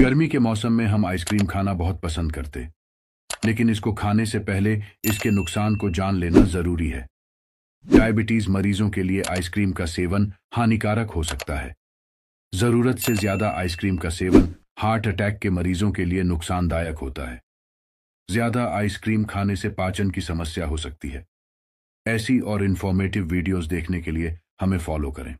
गर्मी के मौसम में हम आइसक्रीम खाना बहुत पसंद करते लेकिन इसको खाने से पहले इसके नुकसान को जान लेना जरूरी है डायबिटीज मरीजों के लिए आइसक्रीम का सेवन हानिकारक हो सकता है जरूरत से ज्यादा आइसक्रीम का सेवन हार्ट अटैक के मरीजों के लिए नुकसानदायक होता है ज्यादा आइसक्रीम खाने से पाचन की समस्या हो सकती है ऐसी और इन्फॉर्मेटिव वीडियोस देखने के लिए हमें फॉलो करें